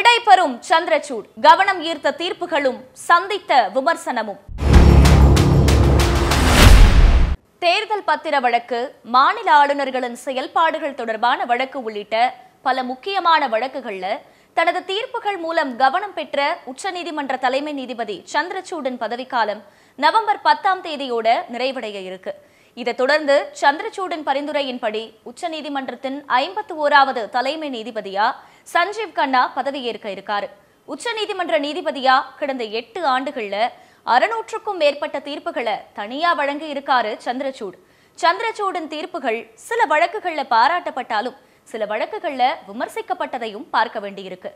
விடைபெறும் சந்திரசூட் கவனம் ஈர்த்த தீர்ப்புகளும் சந்தித்த விமர்சனமும் தேர்தல் பத்திர வழக்கு மாநில ஆளுநர்களின் செயல்பாடுகள் தொடர்பான வழக்கு உள்ளிட்ட பல முக்கியமான வழக்குகள்ல தனது தீர்ப்புகள் மூலம் கவனம் பெற்ற உச்சநீதிமன்ற தலைமை நீதிபதி சந்திரசூடின் பதவிக்காலம் நவம்பர் பத்தாம் தேதியோட நிறைவடைய இருக்கு இதை தொடர்ந்து சந்திரசூடின் பரிந்துரையின்படி உச்சநீதிமன்றத்தின் ஐம்பத்தி ஓராவது தலைமை நீதிபதியா சஞ்சீவ் கண்ணா பதவியேற்க இருக்காரு உச்சநீதிமன்ற நீதிபதியா கடந்த எட்டு ஆண்டுகள்ல அறுநூற்றுக்கும் மேற்பட்ட தீர்ப்புகளை தனியா வழங்கி இருக்காரு சந்திரசூட் சந்திரசூடின் தீர்ப்புகள் சில வழக்குகள்ல பாராட்டப்பட்டாலும் சில வழக்குகள்ல விமர்சிக்கப்பட்டதையும் பார்க்க வேண்டியிருக்கு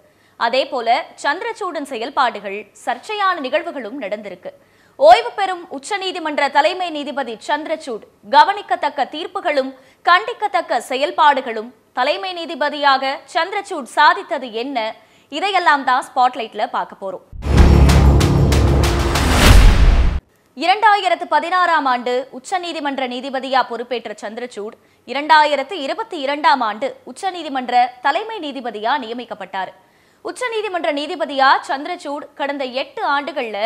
அதே போல சந்திரசூடன் செயல்பாடுகள் சர்ச்சையான நிகழ்வுகளும் நடந்திருக்கு ஓய்வு பெறும் உச்சநீதிமன்ற தலைமை நீதிபதி சந்திரசூட் கவனிக்கத்தக்க தீர்ப்புகளும் கண்டிக்கத்தக்க செயல்பாடுகளும் தலைமை நீதிபதியாக சந்திரசூட் சாதித்தது என்ன இதையெல்லாம் தான் ஸ்பாட்லைட்ல பார்க்க போறோம் இரண்டாயிரத்து பதினாறாம் ஆண்டு உச்சநீதிமன்ற நீதிபதியா பொறுப்பேற்ற சந்திரசூட் இரண்டாயிரத்து இருபத்தி இரண்டாம் ஆண்டு உச்சநீதிமன்ற தலைமை நீதிபதியா நியமிக்கப்பட்டார் உச்சநீதிமன்ற நீதிபதியா சந்திரசூட் கடந்த எட்டு ஆண்டுகள்ல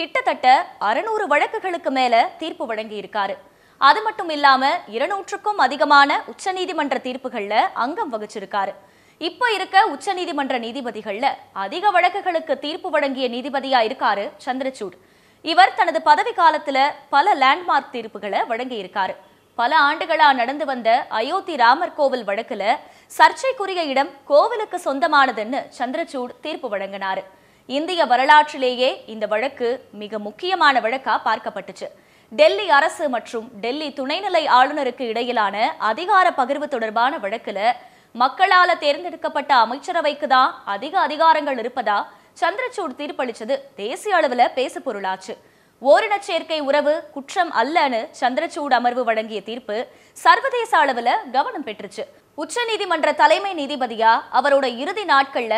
கிட்டத்தட்ட அறுநூறு வழக்குகளுக்கு மேல தீர்ப்பு வழங்கியிருக்காரு அது மட்டும் இல்லாம இருநூற்றுக்கும் அதிகமான உச்சநீதிமன்ற தீர்ப்புகள்ல அங்கம் வகிச்சிருக்காரு இப்ப இருக்க உச்சநீதிமன்ற நீதிபதிகள்ல அதிக வழக்குகளுக்கு தீர்ப்பு வழங்கிய நீதிபதியா இருக்காரு சந்திரசூட் இவர் தனது பதவி காலத்துல பல லேண்ட்மார்க் தீர்ப்புகளை வழங்கியிருக்காரு பல ஆண்டுகளா நடந்து வந்த அயோத்தி ராமர் கோவில் வழக்குல சர்ச்சைக்குரிய இடம் கோவிலுக்கு சொந்தமானதுன்னு சந்திரசூட் தீர்ப்பு வழங்கினாரு இந்திய வரலாற்றிலேயே இந்த வழக்கு மிக முக்கியமான வழக்கா பார்க்கப்பட்டுச்சு டெல்லி அரசு மற்றும் டெல்லி துணைநிலை ஆளுநருக்கு இடையிலான அதிகார பகிர்வு தொடர்பான வழக்கில் மக்களால் தேர்ந்தெடுக்கப்பட்ட அமைச்சரவைக்கு தான் அதிக அதிகாரங்கள் இருப்பதா சந்திரசூட் தீர்ப்பளிச்சது தேசிய அளவில் பேசு பொருளாச்சு ஓரின சேர்க்கை உறவு குற்றம் அல்லனு சந்திரசூட் அமர்வு வழங்கிய தீர்ப்பு சர்வதேச அளவில் கவனம் பெற்றுச்சு உச்சநீதிமன்ற தலைமை நீதிபதியா அவரோட இறுதி நாட்கள்ல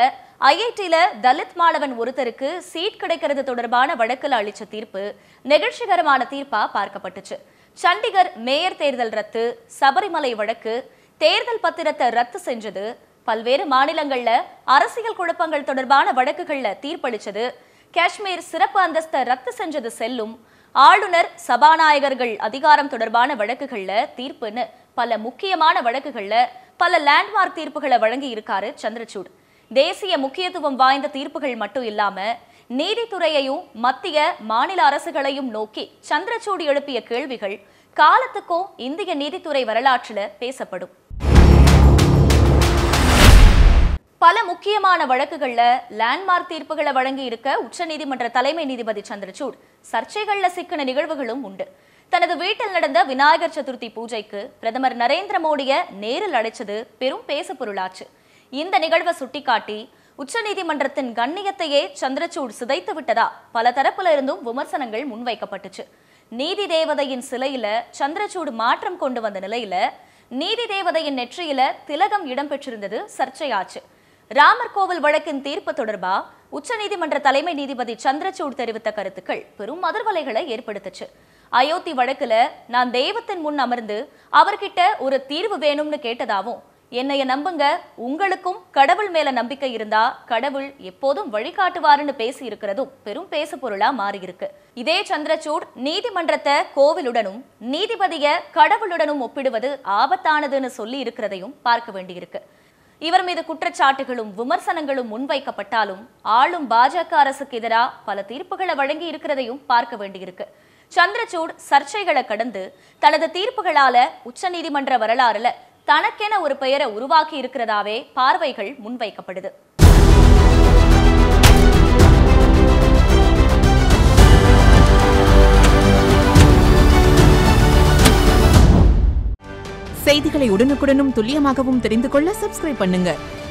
ஐஐடியில தலித் மாணவன் ஒருத்தருக்கு சீட் கிடைக்கிறது தொடர்பான வழக்கில் அளித்த தீர்ப்பு நெகிழ்ச்சிகரமான தீர்ப்பா பார்க்கப்பட்டுச்சு சண்டிகர் மேயர் தேர்தல் ரத்து சபரிமலை வழக்கு தேர்தல் பத்திரத்தை ரத்து செஞ்சது பல்வேறு மாநிலங்கள்ல அரசியல் குழப்பங்கள் தொடர்பான வழக்குகள்ல தீர்ப்பளிச்சது காஷ்மீர் சிறப்பு அந்தஸ்தை ரத்து செஞ்சது செல்லும் ஆளுநர் சபாநாயகர்கள் அதிகாரம் தொடர்பான வழக்குகள்ல தீர்ப்புன்னு பல முக்கியமான வழக்குகள்ல பல லேண்ட்மார்க் தீர்ப்புகளை வழங்கி இருக்காரு சந்திரசூட் தேசிய முக்கியத்துவம் வாய்ந்த தீர்ப்புகள் மட்டும் இல்லாம நீதித்துறையையும் மத்திய மாநில அரசுகளையும் நோக்கி சந்திரச்சூடி எழுப்பிய கேள்விகள் காலத்துக்கும் இந்திய நீதித்துறை வரலாற்றில் பேசப்படும் பல முக்கியமான வழக்குகள்ல லேண்ட்மார்க் தீர்ப்புகளை வழங்கி இருக்க உச்சநீதிமன்ற தலைமை நீதிபதி சந்திரசூட் சர்ச்சைகள்ல சிக்கன நிகழ்வுகளும் உண்டு தனது வீட்டில் நடந்த விநாயகர் சதுர்த்தி பூஜைக்கு பிரதமர் நரேந்திர மோடியை நேரில் அழைச்சது பெரும் பேசப்பொருளாச்சு பொருளாச்சு இந்த நிகழ்வை சுட்டிக்காட்டி உச்சநீதிமன்றத்தின் கண்ணியத்தையே சந்திரசூட் சிதைத்து விட்டதா பல தரப்புல இருந்தும் விமர்சனங்கள் முன்வைக்கப்பட்டுச்சு நீதி தேவதையின் சிலையில சந்திரசூடு மாற்றம் கொண்டு வந்த நிலையில நீதி தேவதையின் நெற்றியில திலகம் இடம்பெற்றிருந்தது சர்ச்சையாச்சு ராமர் கோவில் வழக்கின் தீர்ப்பு தொடர்பா உச்சநீதிமன்ற தலைமை நீதிபதி சந்திரசூட் தெரிவித்த கருத்துக்கள் பெரும் அதிர்வலைகளை ஏற்படுத்துச்சு அயோத்தி வழக்குல நான் தெய்வத்தின் முன் அமர்ந்து அவர்கிட்ட ஒரு தீர்வு வேணும்னு கேட்டதாவும் என்னைய நம்புங்க உங்களுக்கும் கடவுள் மேல நம்பிக்கை இருந்தா கடவுள் எப்போதும் வழிகாட்டுவாருன்னு பேசி இருக்கிறதும் பெரும் பேசு பொருளா மாறியிருக்கு இதே சந்திரசூட் நீதிமன்றத்தை கோவிலுடனும் நீதிபதிய கடவுளுடனும் ஒப்பிடுவது ஆபத்தானதுன்னு சொல்லி இருக்கிறதையும் பார்க்க வேண்டியிருக்கு இவர் மீது குற்றச்சாட்டுகளும் விமர்சனங்களும் முன்வைக்கப்பட்டாலும் ஆளும் பாஜக அரசுக்கு எதிராக பல தீர்ப்புகளை வழங்கி இருக்கிறதையும் பார்க்க வேண்டியிருக்கு சந்திரசூட் சர்ச்சைகளை கடந்து தனது தீர்ப்புகளால உச்சநீதிமன்ற வரலாறுல தனக்கென ஒரு பெயரை உருவாக்கி இருக்கிறதாவே பார்வைகள் முன்வைக்கப்படுது செய்திகளை உடனுக்குடனும் துல்லியமாகவும் தெரிந்து கொள்ள சப்ஸ்கிரைப் பண்ணுங்க